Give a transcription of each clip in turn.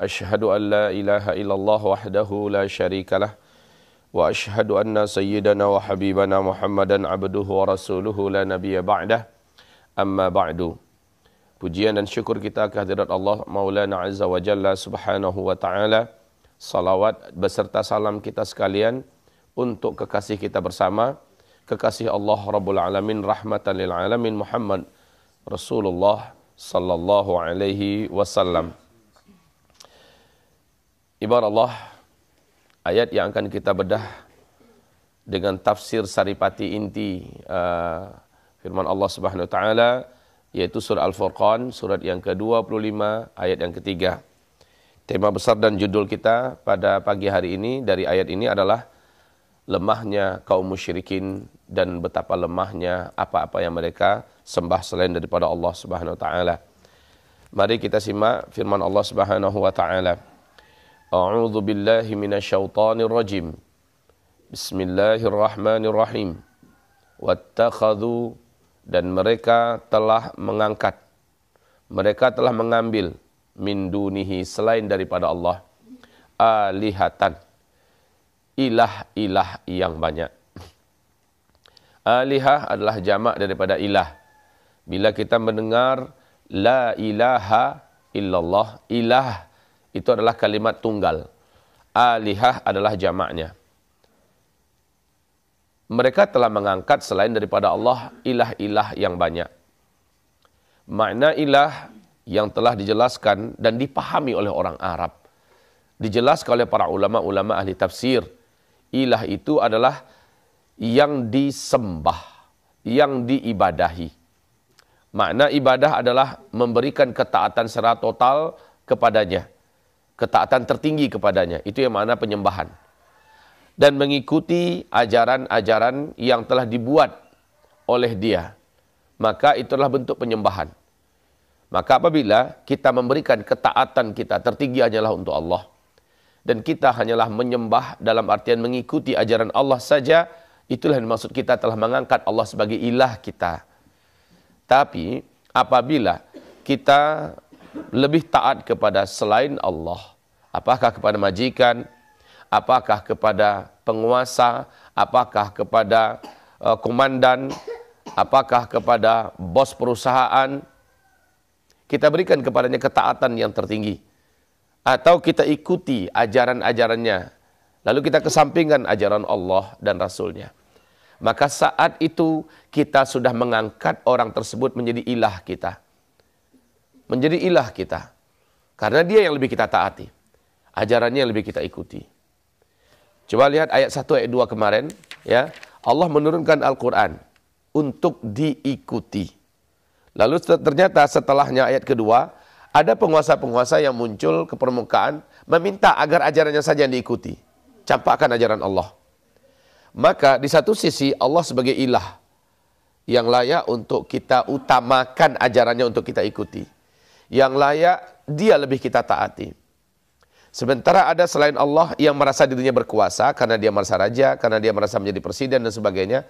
أشهد أن لا إله إلا الله وحده لا شريك له وأشهد أن سيدنا وحبيبنا محمدا عبده ورسوله لا نبي بعده أما بعد Pujian dan syukur kita kehadirat Allah Maulana Azza wa Jalla Subhanahu wa Ta'ala. Salawat beserta salam kita sekalian untuk kekasih kita bersama. Kekasih Allah Rabbul Alamin rahmatan lil alamin Muhammad Rasulullah sallallahu alaihi wasallam. Allah ayat yang akan kita bedah dengan tafsir saripati inti uh, firman Allah Subhanahu wa taala yaitu surah Al-Furqan surat yang ke-25 ayat yang ketiga. Tema besar dan judul kita pada pagi hari ini dari ayat ini adalah lemahnya kaum musyrikin dan betapa lemahnya apa-apa yang mereka sembah selain daripada Allah Subhanahu wa taala. Mari kita simak firman Allah Subhanahu wa taala. أعوذ بالله من الشيطان الرجيم بسم الله الرحمن الرحيم واتخذوا dan mereka telah mengangkat mereka telah mengambil min dunihi selain daripada Allah alihatan ilah-ilah yang banyak alihah adalah jamak daripada ilah bila kita mendengar la ilaha illallah ilah itu adalah kalimat tunggal. Alihah adalah jamaknya. Mereka telah mengangkat selain daripada Allah ilah-ilah yang banyak. Makna ilah yang telah dijelaskan dan dipahami oleh orang Arab. Dijelaskan oleh para ulama-ulama ahli tafsir. Ilah itu adalah yang disembah, yang diibadahi. Makna ibadah adalah memberikan ketaatan secara total kepadanya ketaatan tertinggi kepadanya. Itu yang mana penyembahan. Dan mengikuti ajaran-ajaran yang telah dibuat oleh dia. Maka itulah bentuk penyembahan. Maka apabila kita memberikan ketaatan kita tertinggi hanyalah untuk Allah. Dan kita hanyalah menyembah dalam artian mengikuti ajaran Allah saja. Itulah yang maksud kita telah mengangkat Allah sebagai ilah kita. Tapi apabila kita lebih taat kepada selain Allah? Apakah kepada majikan? Apakah kepada penguasa? Apakah kepada uh, komandan? Apakah kepada bos perusahaan? Kita berikan kepadanya ketaatan yang tertinggi. Atau kita ikuti ajaran-ajarannya. Lalu kita kesampingkan ajaran Allah dan Rasulnya. Maka saat itu kita sudah mengangkat orang tersebut menjadi ilah kita menjadi ilah kita. Karena dia yang lebih kita taati. Ajarannya yang lebih kita ikuti. Coba lihat ayat 1 ayat 2 kemarin ya. Allah menurunkan Al-Qur'an untuk diikuti. Lalu ternyata setelahnya ayat kedua ada penguasa-penguasa yang muncul ke permukaan meminta agar ajarannya saja yang diikuti. Campakkan ajaran Allah. Maka di satu sisi Allah sebagai ilah yang layak untuk kita utamakan ajarannya untuk kita ikuti yang layak, dia lebih kita taati. Sementara ada selain Allah yang merasa dirinya berkuasa karena dia merasa raja, karena dia merasa menjadi presiden dan sebagainya.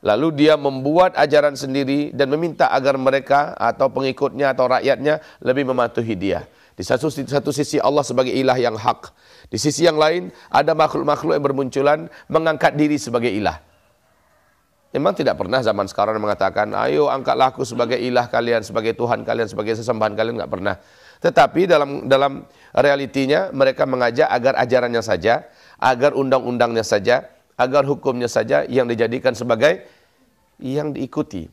Lalu dia membuat ajaran sendiri dan meminta agar mereka atau pengikutnya atau rakyatnya lebih mematuhi dia. Di satu, satu sisi Allah sebagai ilah yang hak. Di sisi yang lain ada makhluk-makhluk yang bermunculan mengangkat diri sebagai ilah. Memang tidak pernah zaman sekarang mengatakan, ayo angkatlah aku sebagai ilah kalian, sebagai Tuhan kalian, sebagai sesembahan kalian, nggak pernah. Tetapi dalam dalam realitinya mereka mengajak agar ajarannya saja, agar undang-undangnya saja, agar hukumnya saja yang dijadikan sebagai yang diikuti.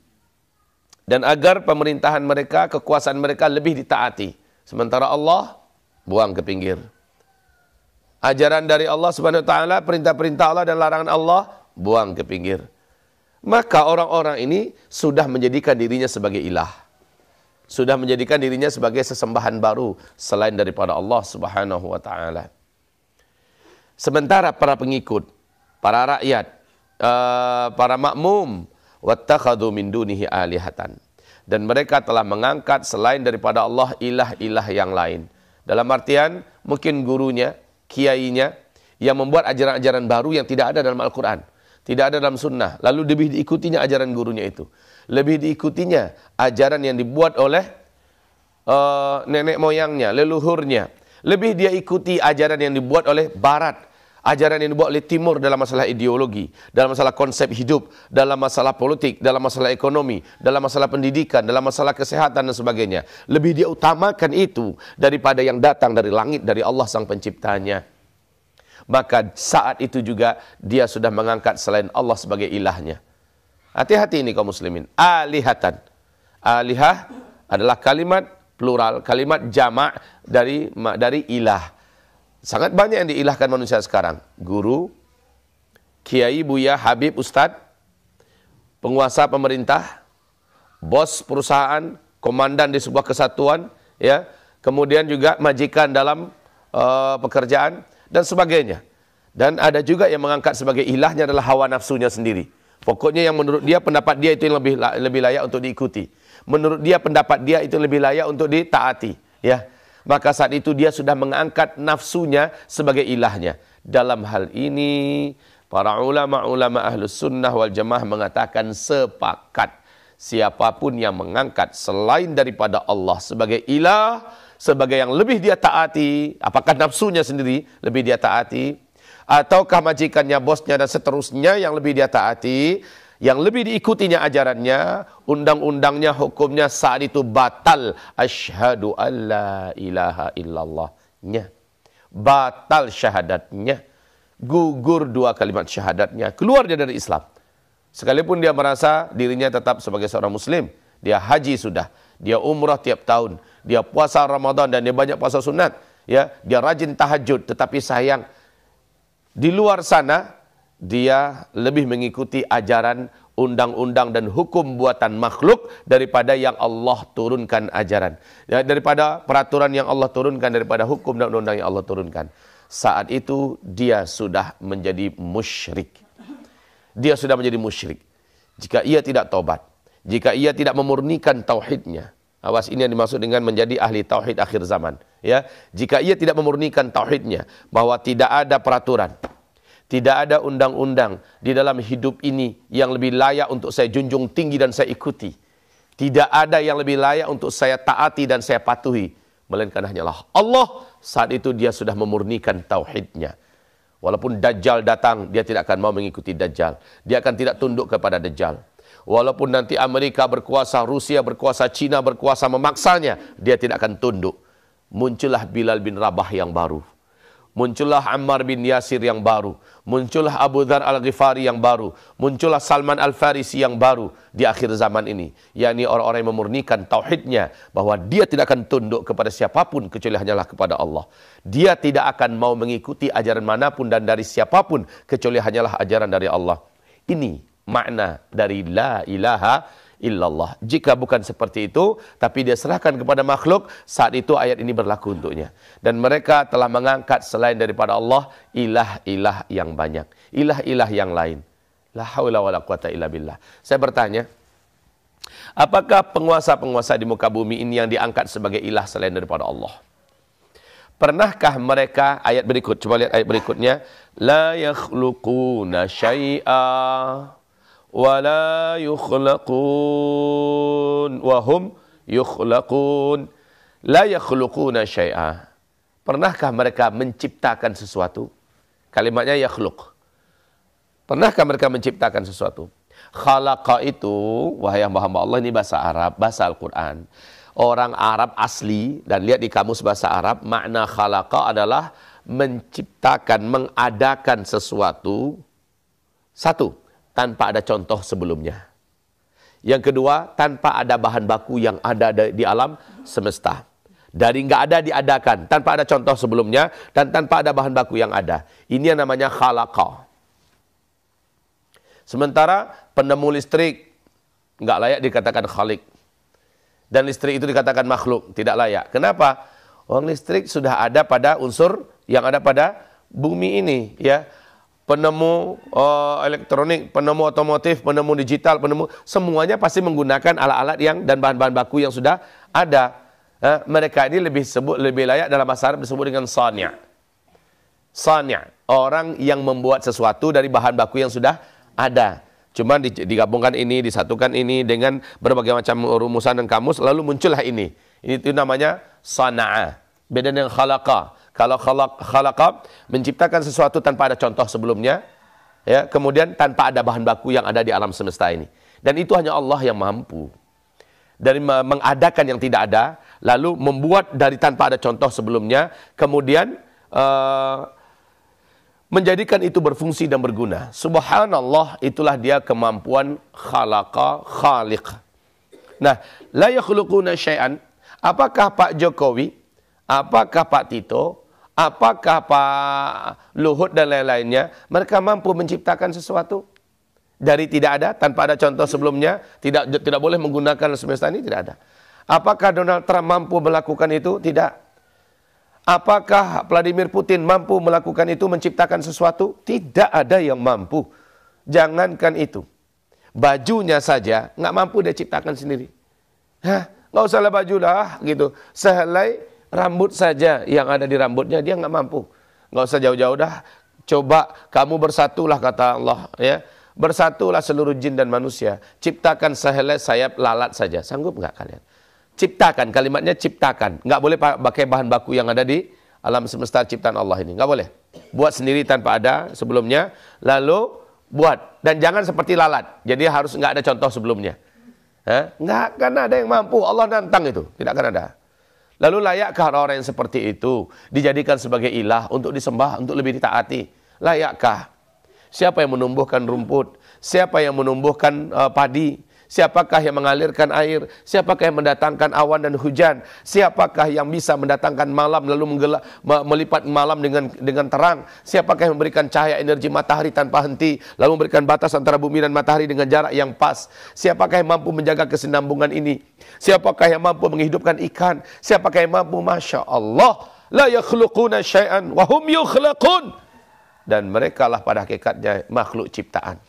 Dan agar pemerintahan mereka, kekuasaan mereka lebih ditaati. Sementara Allah buang ke pinggir. Ajaran dari Allah Subhanahu wa taala, perintah-perintah Allah dan larangan Allah buang ke pinggir maka orang-orang ini sudah menjadikan dirinya sebagai ilah. Sudah menjadikan dirinya sebagai sesembahan baru selain daripada Allah Subhanahu wa taala. Sementara para pengikut, para rakyat, eh, para makmum wattakhadhu min dunihi alihatan. Dan mereka telah mengangkat selain daripada Allah ilah-ilah yang lain. Dalam artian mungkin gurunya, kiainya yang membuat ajaran-ajaran baru yang tidak ada dalam Al-Qur'an tidak ada dalam sunnah. Lalu lebih diikutinya ajaran gurunya itu. Lebih diikutinya ajaran yang dibuat oleh uh, nenek moyangnya, leluhurnya. Lebih dia ikuti ajaran yang dibuat oleh barat. Ajaran yang dibuat oleh timur dalam masalah ideologi, dalam masalah konsep hidup, dalam masalah politik, dalam masalah ekonomi, dalam masalah pendidikan, dalam masalah kesehatan dan sebagainya. Lebih dia utamakan itu daripada yang datang dari langit, dari Allah Sang Penciptanya maka saat itu juga dia sudah mengangkat selain Allah sebagai ilahnya. Hati-hati ini kaum muslimin. Alihatan. Alihah adalah kalimat plural, kalimat jamak dari dari ilah. Sangat banyak yang diilahkan manusia sekarang. Guru, kiai, buya, habib, ustadz, penguasa pemerintah, bos perusahaan, komandan di sebuah kesatuan, ya. Kemudian juga majikan dalam uh, pekerjaan dan sebagainya. Dan ada juga yang mengangkat sebagai ilahnya adalah hawa nafsunya sendiri. Pokoknya yang menurut dia pendapat dia itu yang lebih lebih layak untuk diikuti. Menurut dia pendapat dia itu lebih layak untuk ditaati, ya. Maka saat itu dia sudah mengangkat nafsunya sebagai ilahnya. Dalam hal ini para ulama-ulama ahlus sunnah wal jamaah mengatakan sepakat siapapun yang mengangkat selain daripada Allah sebagai ilah sebagai yang lebih dia taati, apakah nafsunya sendiri lebih dia taati, ataukah majikannya, bosnya dan seterusnya yang lebih dia taati, yang lebih diikutinya ajarannya, undang-undangnya, hukumnya saat itu batal. Ashadu an la ilaha illallahnya. Batal syahadatnya. Gugur dua kalimat syahadatnya. Keluar dia dari Islam. Sekalipun dia merasa dirinya tetap sebagai seorang muslim. Dia haji sudah dia umrah tiap tahun, dia puasa Ramadan dan dia banyak puasa sunat, ya, dia rajin tahajud, tetapi sayang di luar sana dia lebih mengikuti ajaran undang-undang dan hukum buatan makhluk daripada yang Allah turunkan ajaran. Ya, daripada peraturan yang Allah turunkan, daripada hukum dan undang-undang yang Allah turunkan. Saat itu dia sudah menjadi musyrik. Dia sudah menjadi musyrik. Jika ia tidak tobat, jika ia tidak memurnikan tauhidnya. Awas ini yang dimaksud dengan menjadi ahli tauhid akhir zaman, ya. Jika ia tidak memurnikan tauhidnya bahwa tidak ada peraturan, tidak ada undang-undang di dalam hidup ini yang lebih layak untuk saya junjung tinggi dan saya ikuti. Tidak ada yang lebih layak untuk saya taati dan saya patuhi. Melainkan hanyalah Allah saat itu dia sudah memurnikan tauhidnya. Walaupun Dajjal datang, dia tidak akan mau mengikuti Dajjal. Dia akan tidak tunduk kepada Dajjal. Walaupun nanti Amerika berkuasa, Rusia berkuasa, China berkuasa memaksanya, dia tidak akan tunduk. Muncullah Bilal bin Rabah yang baru. Muncullah Ammar bin Yasir yang baru. Muncullah Abu Dhar al-Ghifari yang baru. Muncullah Salman al-Farisi yang baru di akhir zaman ini. yakni orang-orang yang memurnikan tauhidnya. Bahwa dia tidak akan tunduk kepada siapapun kecuali hanyalah kepada Allah. Dia tidak akan mau mengikuti ajaran manapun dan dari siapapun kecuali hanyalah ajaran dari Allah. Ini makna dari la ilaha illallah. Jika bukan seperti itu, tapi dia serahkan kepada makhluk, saat itu ayat ini berlaku untuknya. Dan mereka telah mengangkat selain daripada Allah, ilah-ilah yang banyak. Ilah-ilah yang lain. La haula wa la quwata illa billah. Saya bertanya, apakah penguasa-penguasa di muka bumi ini yang diangkat sebagai ilah selain daripada Allah? Pernahkah mereka ayat berikut? Coba lihat ayat berikutnya. La yakhluquna ولا يخلقون وهم يخلقون لا يخلقون شيئا pernahkah mereka menciptakan sesuatu kalimatnya yakhluk pernahkah mereka menciptakan sesuatu khalaqa itu wahai hamba-hamba Allah ini bahasa Arab bahasa Al-Qur'an orang Arab asli dan lihat di kamus bahasa Arab makna khalaqa adalah menciptakan mengadakan sesuatu satu tanpa ada contoh sebelumnya. Yang kedua, tanpa ada bahan baku yang ada di alam semesta. Dari nggak ada diadakan, tanpa ada contoh sebelumnya, dan tanpa ada bahan baku yang ada. Ini yang namanya khalaqa. Sementara penemu listrik nggak layak dikatakan khalik. Dan listrik itu dikatakan makhluk, tidak layak. Kenapa? Uang listrik sudah ada pada unsur yang ada pada bumi ini. ya penemu uh, elektronik, penemu otomotif, penemu digital, penemu semuanya pasti menggunakan alat-alat yang dan bahan-bahan baku yang sudah ada. Uh, mereka ini lebih sebut lebih layak dalam bahasa Arab disebut dengan sanya. Sanya, orang yang membuat sesuatu dari bahan baku yang sudah ada. Cuma digabungkan ini, disatukan ini dengan berbagai macam rumusan dan kamus lalu muncullah ini. Ini Itu namanya sa'naa Beda dengan khalaqa. Kalau khalaq khalaqa menciptakan sesuatu tanpa ada contoh sebelumnya, ya, kemudian tanpa ada bahan baku yang ada di alam semesta ini. Dan itu hanya Allah yang mampu. Dari mengadakan yang tidak ada, lalu membuat dari tanpa ada contoh sebelumnya, kemudian uh, menjadikan itu berfungsi dan berguna. Subhanallah, itulah dia kemampuan khalaqa khaliq. Nah, la yakhluquna syai'an. Apakah Pak Jokowi, apakah Pak Tito, apakah Pak Luhut dan lain-lainnya, mereka mampu menciptakan sesuatu dari tidak ada tanpa ada contoh sebelumnya, tidak tidak boleh menggunakan semesta ini tidak ada. Apakah Donald Trump mampu melakukan itu? Tidak. Apakah Vladimir Putin mampu melakukan itu menciptakan sesuatu? Tidak ada yang mampu. Jangankan itu. Bajunya saja nggak mampu dia ciptakan sendiri. Hah, nggak baju lah gitu. Sehelai Rambut saja yang ada di rambutnya dia nggak mampu. Nggak usah jauh-jauh dah. Coba kamu bersatulah kata Allah ya. Bersatulah seluruh jin dan manusia. Ciptakan sehelai sayap lalat saja. Sanggup nggak kalian? Ciptakan, kalimatnya ciptakan. Nggak boleh pakai bahan baku yang ada di alam semesta ciptaan Allah ini. Nggak boleh. Buat sendiri tanpa ada sebelumnya. Lalu buat. Dan jangan seperti lalat. Jadi harus nggak ada contoh sebelumnya. Hah? Nggak akan ada yang mampu. Allah nantang itu. Tidak akan ada. Lalu layakkah orang yang seperti itu dijadikan sebagai ilah untuk disembah, untuk lebih ditaati? Layakkah? Siapa yang menumbuhkan rumput? Siapa yang menumbuhkan uh, padi? Siapakah yang mengalirkan air? Siapakah yang mendatangkan awan dan hujan? Siapakah yang bisa mendatangkan malam lalu menggelap, melipat malam dengan dengan terang? Siapakah yang memberikan cahaya energi matahari tanpa henti lalu memberikan batas antara bumi dan matahari dengan jarak yang pas? Siapakah yang mampu menjaga kesinambungan ini? Siapakah yang mampu menghidupkan ikan? Siapakah yang mampu? Masya Allah. La yakhluquna syai'an wa hum yukhlaqun. Dan mereka lah pada hakikatnya makhluk ciptaan.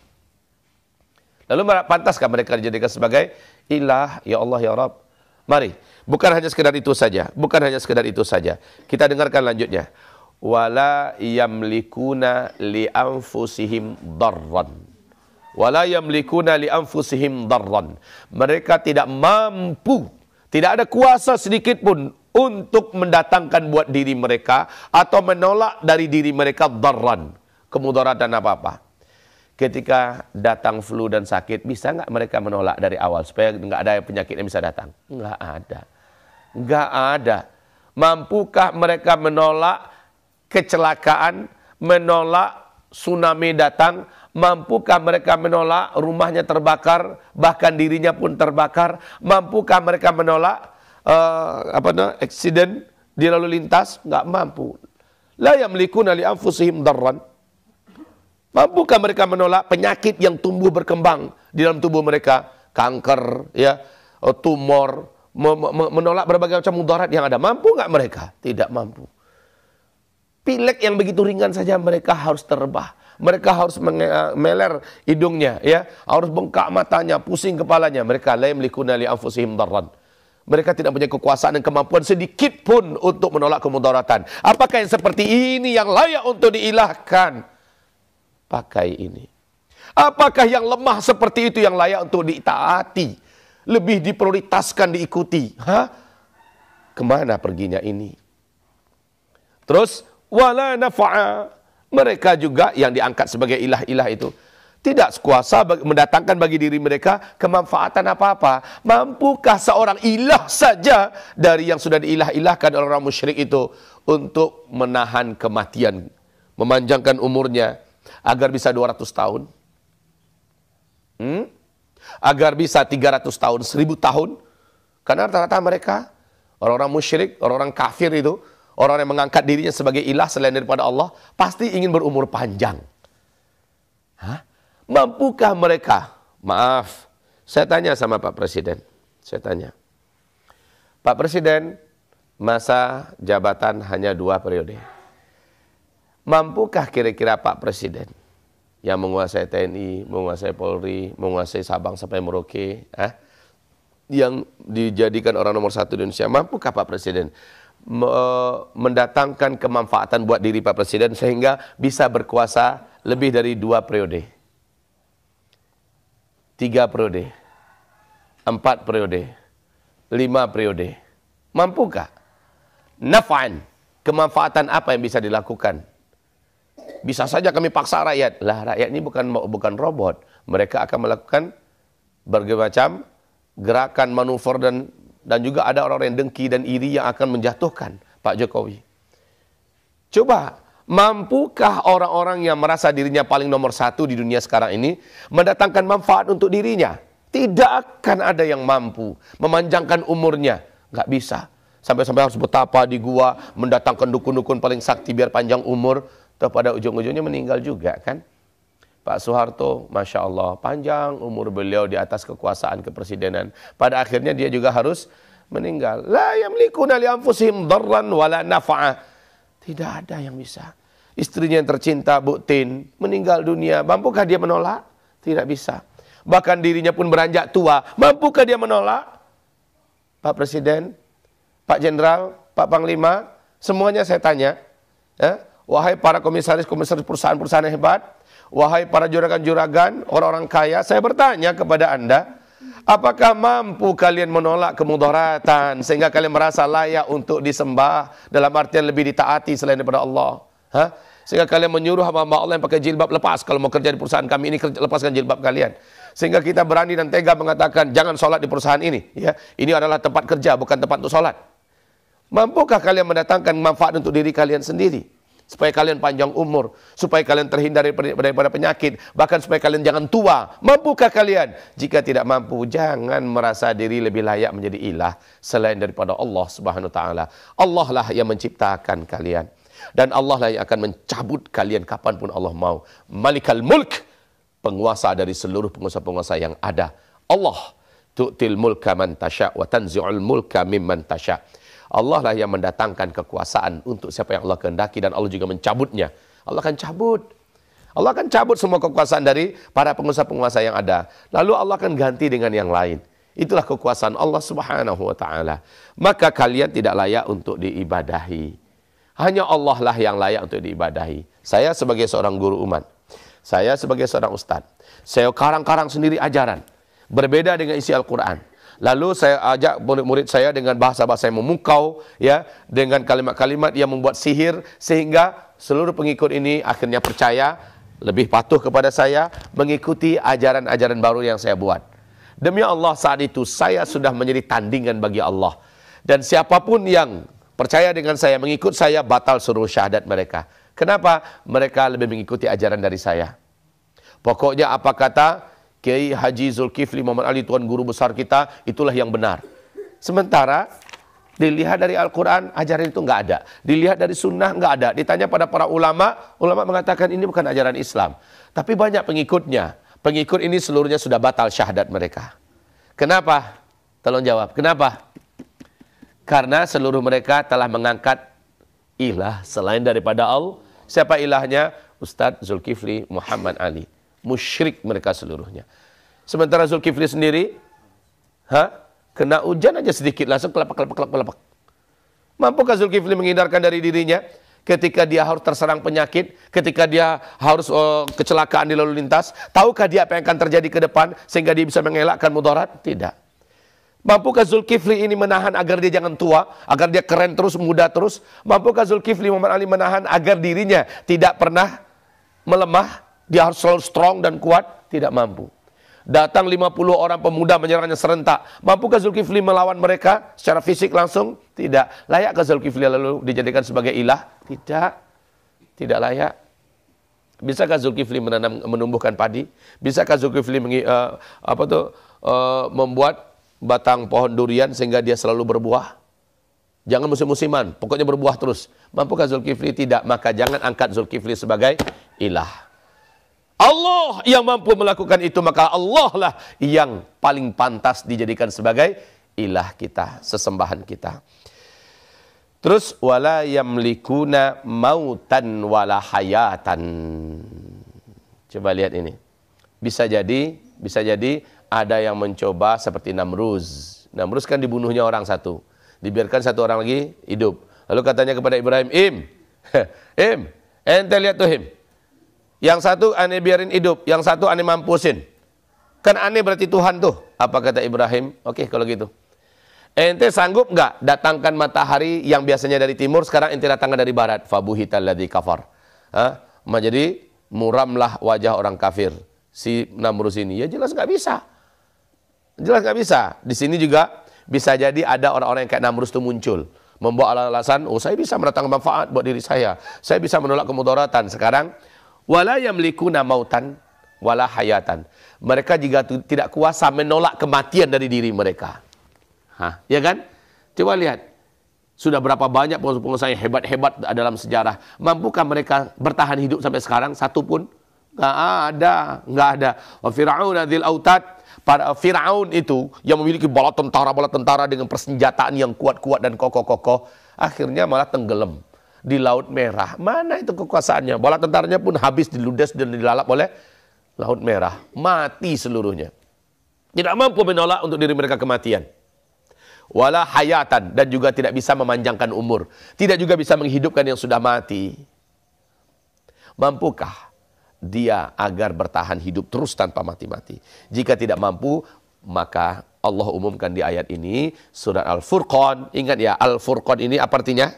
Lalu pantaskah mereka dijadikan sebagai ilah ya Allah ya Rabb? Mari, bukan hanya sekedar itu saja, bukan hanya sekedar itu saja. Kita dengarkan lanjutnya. Wala yamlikuna li anfusihim darran. Wala yamlikuna li anfusihim darran. Mereka tidak mampu, tidak ada kuasa sedikit pun untuk mendatangkan buat diri mereka atau menolak dari diri mereka darran, kemudaratan apa-apa ketika datang flu dan sakit, bisa nggak mereka menolak dari awal supaya nggak ada penyakit yang bisa datang? Nggak ada. Nggak ada. Mampukah mereka menolak kecelakaan, menolak tsunami datang, mampukah mereka menolak rumahnya terbakar, bahkan dirinya pun terbakar, mampukah mereka menolak uh, apa namanya accident di lalu lintas? Nggak mampu. La yamliku nali anfusihim darran Mampukah mereka menolak penyakit yang tumbuh berkembang di dalam tubuh mereka? Kanker, ya, eh, tumor, menolak berbagai macam mudarat yang ada. Mampu nggak mereka? Tidak mampu. Pilek yang begitu ringan saja mereka harus terbah. Mereka harus eh, meler hidungnya, ya, harus bengkak matanya, pusing kepalanya. Mereka lem likuna li anfusihim darran. Mereka tidak punya kekuasaan dan kemampuan sedikit pun untuk menolak kemudaratan. Apakah yang seperti ini yang layak untuk diilahkan? pakai ini. Apakah yang lemah seperti itu yang layak untuk ditaati? Lebih diprioritaskan diikuti. Hah? Kemana perginya ini? Terus, wala nafa'a. Mereka juga yang diangkat sebagai ilah-ilah itu. Tidak sekuasa mendatangkan bagi diri mereka kemanfaatan apa-apa. Mampukah seorang ilah saja dari yang sudah diilah-ilahkan oleh orang musyrik itu untuk menahan kematian, memanjangkan umurnya, agar bisa 200 tahun? Hmm? Agar bisa 300 tahun, 1000 tahun? Karena rata-rata mereka orang-orang musyrik, orang-orang kafir itu, orang yang mengangkat dirinya sebagai ilah selain daripada Allah, pasti ingin berumur panjang. Hah? Mampukah mereka? Maaf, saya tanya sama Pak Presiden. Saya tanya. Pak Presiden, masa jabatan hanya dua periode. Mampukah kira-kira Pak Presiden yang menguasai TNI, menguasai Polri, menguasai Sabang sampai Merauke, eh, yang dijadikan orang nomor satu di Indonesia, mampukah Pak Presiden me mendatangkan kemanfaatan buat diri Pak Presiden sehingga bisa berkuasa lebih dari dua periode, tiga periode, empat periode, lima periode, mampukah? Nafan, kemanfaatan apa yang bisa dilakukan bisa saja kami paksa rakyat. Lah rakyat ini bukan bukan robot. Mereka akan melakukan berbagai macam gerakan manuver dan dan juga ada orang-orang yang dengki dan iri yang akan menjatuhkan Pak Jokowi. Coba mampukah orang-orang yang merasa dirinya paling nomor satu di dunia sekarang ini mendatangkan manfaat untuk dirinya? Tidak akan ada yang mampu memanjangkan umurnya. Nggak bisa. Sampai-sampai harus betapa di gua mendatangkan dukun-dukun paling sakti biar panjang umur. Toh pada ujung-ujungnya meninggal juga kan. Pak Soeharto, Masya Allah, panjang umur beliau di atas kekuasaan kepresidenan. Pada akhirnya dia juga harus meninggal. La yamlikuna li anfusihim darran wala nafa'ah. Tidak ada yang bisa. Istrinya yang tercinta, Bu Tin, meninggal dunia. Mampukah dia menolak? Tidak bisa. Bahkan dirinya pun beranjak tua. Mampukah dia menolak? Pak Presiden, Pak Jenderal, Pak Panglima, semuanya saya tanya. Eh? Wahai para komisaris-komisaris perusahaan-perusahaan yang hebat, wahai para juragan-juragan, orang-orang kaya, saya bertanya kepada Anda, apakah mampu kalian menolak kemudaratan sehingga kalian merasa layak untuk disembah dalam artian lebih ditaati selain daripada Allah? Hah? Sehingga kalian menyuruh hamba-hamba Allah yang pakai jilbab lepas kalau mau kerja di perusahaan kami ini lepaskan jilbab kalian. Sehingga kita berani dan tega mengatakan jangan sholat di perusahaan ini. Ya, ini adalah tempat kerja bukan tempat untuk sholat. Mampukah kalian mendatangkan manfaat untuk diri kalian sendiri? supaya kalian panjang umur, supaya kalian terhindar daripada penyakit, bahkan supaya kalian jangan tua. Mampukah kalian? Jika tidak mampu, jangan merasa diri lebih layak menjadi ilah selain daripada Allah Subhanahu wa taala. Allah lah yang menciptakan kalian dan Allah lah yang akan mencabut kalian kapanpun Allah mau. Malikal Mulk, penguasa dari seluruh penguasa-penguasa yang ada. Allah tu'til mulka man tasya wa tanzi'ul mulka mimman tasya. Allah lah yang mendatangkan kekuasaan untuk siapa yang Allah kehendaki dan Allah juga mencabutnya. Allah akan cabut. Allah akan cabut semua kekuasaan dari para penguasa penguasa yang ada. Lalu Allah akan ganti dengan yang lain. Itulah kekuasaan Allah Subhanahu wa taala. Maka kalian tidak layak untuk diibadahi. Hanya Allah lah yang layak untuk diibadahi. Saya sebagai seorang guru umat, saya sebagai seorang ustadz, saya karang-karang sendiri ajaran, berbeda dengan isi Al-Quran. Lalu saya ajak murid-murid saya dengan bahasa-bahasa yang memukau, ya, dengan kalimat-kalimat yang membuat sihir sehingga seluruh pengikut ini akhirnya percaya, lebih patuh kepada saya, mengikuti ajaran-ajaran baru yang saya buat. Demi Allah saat itu saya sudah menjadi tandingan bagi Allah. Dan siapapun yang percaya dengan saya, mengikut saya, batal seluruh syahadat mereka. Kenapa? Mereka lebih mengikuti ajaran dari saya. Pokoknya apa kata Kiai Haji Zulkifli Muhammad Ali Tuan Guru Besar kita itulah yang benar. Sementara dilihat dari Al-Quran ajaran itu nggak ada. Dilihat dari sunnah nggak ada. Ditanya pada para ulama, ulama mengatakan ini bukan ajaran Islam. Tapi banyak pengikutnya. Pengikut ini seluruhnya sudah batal syahadat mereka. Kenapa? Tolong jawab. Kenapa? Karena seluruh mereka telah mengangkat ilah selain daripada Allah. Siapa ilahnya? Ustadz Zulkifli Muhammad Ali musyrik mereka seluruhnya. Sementara Zulkifli sendiri, ha? kena hujan aja sedikit langsung kelapak kelapak kelapak kelapak. Mampukah Zulkifli menghindarkan dari dirinya ketika dia harus terserang penyakit, ketika dia harus oh, kecelakaan di lalu lintas? Tahukah dia apa yang akan terjadi ke depan sehingga dia bisa mengelakkan mudarat? Tidak. Mampukah Zulkifli ini menahan agar dia jangan tua, agar dia keren terus, muda terus? Mampukah Zulkifli Muhammad Ali menahan agar dirinya tidak pernah melemah dia harus selalu strong dan kuat, tidak mampu. Datang 50 orang pemuda menyerangnya serentak. Mampukah Zulkifli melawan mereka secara fisik langsung? Tidak. Layakkah Zulkifli lalu dijadikan sebagai ilah? Tidak. Tidak layak. Bisakah Zulkifli menanam menumbuhkan padi? Bisakah Zulkifli mengi, uh, apa tuh uh, membuat batang pohon durian sehingga dia selalu berbuah? Jangan musim-musiman, pokoknya berbuah terus. Mampukah Zulkifli? Tidak. Maka jangan angkat Zulkifli sebagai ilah. Allah yang mampu melakukan itu maka Allah lah yang paling pantas dijadikan sebagai ilah kita, sesembahan kita. Terus wala yamlikuna mautan wala hayatan. Coba lihat ini. Bisa jadi, bisa jadi ada yang mencoba seperti Namruz. Namruz kan dibunuhnya orang satu. Dibiarkan satu orang lagi hidup. Lalu katanya kepada Ibrahim, Im, Im, ente lihat tuh Im. Yang satu ane biarin hidup, yang satu ane mampusin. Kan ane berarti Tuhan tuh. Apa kata Ibrahim? Oke okay, kalau gitu. Ente sanggup nggak datangkan matahari yang biasanya dari timur sekarang ente datangkan dari barat? Fabuhital ladzi kafar. Hah? Jadi muramlah wajah orang kafir. Si Namrus ini ya jelas nggak bisa. Jelas nggak bisa. Di sini juga bisa jadi ada orang-orang yang kayak Namrus itu muncul membawa alasan, oh saya bisa mendatangkan manfaat buat diri saya, saya bisa menolak kemudaratan. Sekarang wala yamlikuna mautan wala hayatan. Mereka juga tidak kuasa menolak kematian dari diri mereka. Hah, ya kan? Coba lihat. Sudah berapa banyak pengusaha yang hebat-hebat dalam sejarah. Mampukah mereka bertahan hidup sampai sekarang? Satu pun? Nggak ada. Nggak ada. Wa fir'aun adil autad. Para Fir'aun itu yang memiliki bala tentara-bala tentara dengan persenjataan yang kuat-kuat dan kokoh-kokoh. Akhirnya malah tenggelam di Laut Merah. Mana itu kekuasaannya? Bola tentaranya pun habis diludes dan dilalap oleh Laut Merah. Mati seluruhnya. Tidak mampu menolak untuk diri mereka kematian. Wala hayatan. Dan juga tidak bisa memanjangkan umur. Tidak juga bisa menghidupkan yang sudah mati. Mampukah dia agar bertahan hidup terus tanpa mati-mati? Jika tidak mampu, maka Allah umumkan di ayat ini surat Al-Furqan. Ingat ya, Al-Furqan ini apa artinya?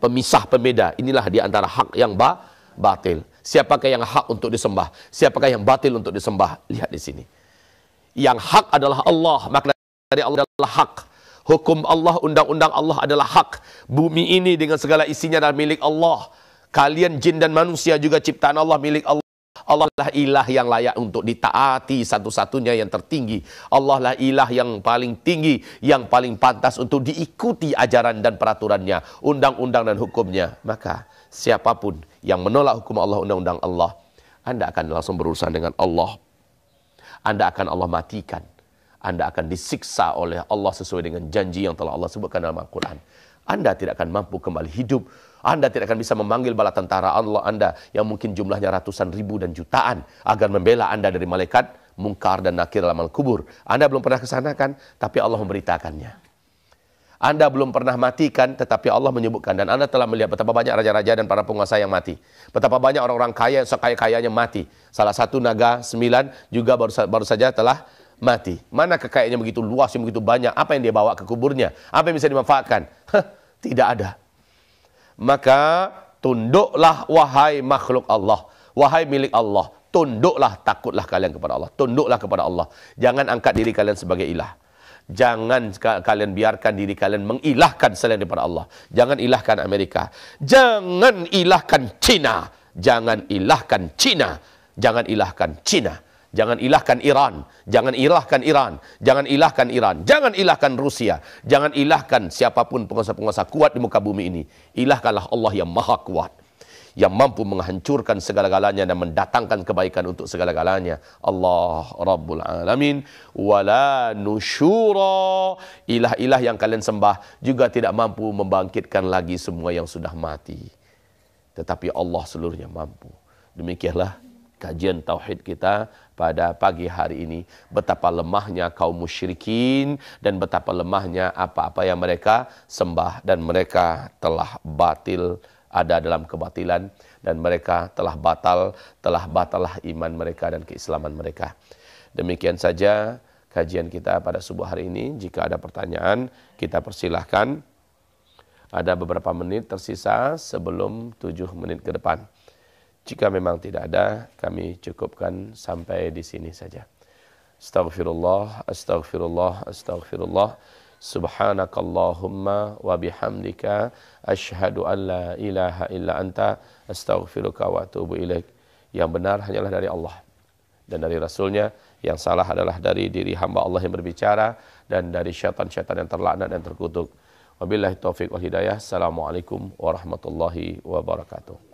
pemisah pembeda. Inilah di antara hak yang ba batil. Siapakah yang hak untuk disembah? Siapakah yang batil untuk disembah? Lihat di sini. Yang hak adalah Allah, makna dari Allah adalah hak. Hukum Allah, undang-undang Allah adalah hak. Bumi ini dengan segala isinya adalah milik Allah. Kalian jin dan manusia juga ciptaan Allah milik Allah. Allah lah ilah yang layak untuk ditaati satu-satunya yang tertinggi. Allah lah ilah yang paling tinggi, yang paling pantas untuk diikuti ajaran dan peraturannya, undang-undang dan hukumnya. Maka siapapun yang menolak hukum Allah, undang-undang Allah, Anda akan langsung berurusan dengan Allah. Anda akan Allah matikan. Anda akan disiksa oleh Allah sesuai dengan janji yang telah Allah sebutkan dalam Al-Quran. Anda tidak akan mampu kembali hidup anda tidak akan bisa memanggil bala tentara Allah Anda yang mungkin jumlahnya ratusan ribu dan jutaan agar membela Anda dari malaikat mungkar dan nakir dalam kubur. Anda belum pernah kesana kan? Tapi Allah memberitakannya. Anda belum pernah matikan, tetapi Allah menyebutkan dan Anda telah melihat betapa banyak raja-raja dan para penguasa yang mati. Betapa banyak orang-orang kaya yang sekaya-kayanya mati. Salah satu naga sembilan juga baru, baru saja telah mati. Mana kekayaannya begitu luas, begitu banyak, apa yang dia bawa ke kuburnya? Apa yang bisa dimanfaatkan? Hah, tidak ada. maka tunduklah wahai makhluk Allah, wahai milik Allah, tunduklah takutlah kalian kepada Allah, tunduklah kepada Allah. Jangan angkat diri kalian sebagai ilah. Jangan kalian biarkan diri kalian mengilahkan selain daripada Allah. Jangan ilahkan Amerika. Jangan ilahkan China. Jangan ilahkan China. Jangan ilahkan China. Jangan ilahkan China. Jangan ilahkan Iran, jangan ilahkan Iran, jangan ilahkan Iran, jangan ilahkan Rusia, jangan ilahkan siapapun penguasa-penguasa kuat di muka bumi ini. Ilahkanlah Allah yang maha kuat, yang mampu menghancurkan segala-galanya dan mendatangkan kebaikan untuk segala-galanya. Allah Rabbul Alamin. Wala nusyura. Ilah-ilah yang kalian sembah juga tidak mampu membangkitkan lagi semua yang sudah mati. Tetapi Allah seluruhnya mampu. Demikianlah kajian tauhid kita pada pagi hari ini. Betapa lemahnya kaum musyrikin dan betapa lemahnya apa-apa yang mereka sembah dan mereka telah batil ada dalam kebatilan dan mereka telah batal, telah batalah iman mereka dan keislaman mereka. Demikian saja kajian kita pada subuh hari ini. Jika ada pertanyaan, kita persilahkan. Ada beberapa menit tersisa sebelum tujuh menit ke depan. Jika memang tidak ada, kami cukupkan sampai di sini saja. Astaghfirullah, astaghfirullah, astaghfirullah. Subhanakallahumma wa bihamdika asyhadu an la ilaha illa anta astaghfiruka wa atubu ilaik. Yang benar hanyalah dari Allah dan dari Rasulnya. Yang salah adalah dari diri hamba Allah yang berbicara dan dari syaitan-syaitan yang terlaknat dan terkutuk. Wabillahi taufiq wal hidayah. Assalamualaikum warahmatullahi wabarakatuh.